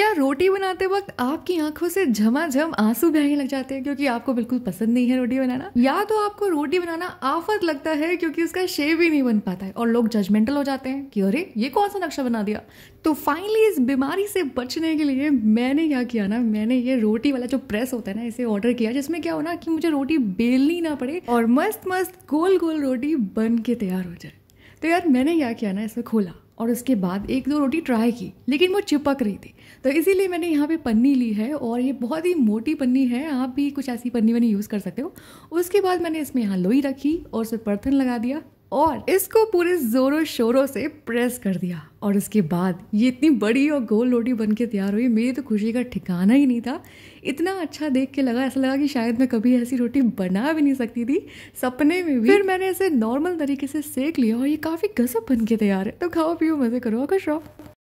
क्या रोटी बनाते वक्त आपकी आंखों से झमाझम आंसू बहने लग जाते हैं क्योंकि आपको बिल्कुल पसंद नहीं है रोटी बनाना या तो आपको रोटी बनाना आफत लगता है क्योंकि उसका शेप ही नहीं बन पाता है और लोग जजमेंटल हो जाते हैं कि अरे ये कौन सा नक्शा बना दिया तो फाइनली इस बीमारी से बचने के लिए मैंने क्या किया ना मैंने ये रोटी वाला जो प्रेस होता है ना इसे ऑर्डर किया जिसमें क्या होना कि मुझे रोटी बेलनी ना पड़े और मस्त मस्त गोल गोल रोटी बन के तैयार हो जाए तो यार मैंने क्या किया ना इसमें खोला और उसके बाद एक दो रोटी ट्राई की लेकिन वो चिपक रही थी तो इसीलिए मैंने यहाँ पे पन्नी ली है और ये बहुत ही मोटी पन्नी है आप भी कुछ ऐसी पन्नी वन्नी यूज़ कर सकते हो उसके बाद मैंने इसमें यहाँ लोई रखी और उस पर बर्तन लगा दिया और इसको पूरे जोरों शोरों से प्रेस कर दिया और उसके बाद ये इतनी बड़ी और गोल रोटी बन के तैयार हुई मेरी तो खुशी का ठिकाना ही नहीं था इतना अच्छा देख के लगा ऐसा लगा कि शायद मैं कभी ऐसी रोटी बना भी नहीं सकती थी सपने में भी फिर मैंने इसे नॉर्मल तरीके से सेक लिया और ये काफ़ी गजब बन के तैयार है तो खाओ पियो मज़े करो अगर श्रॉफ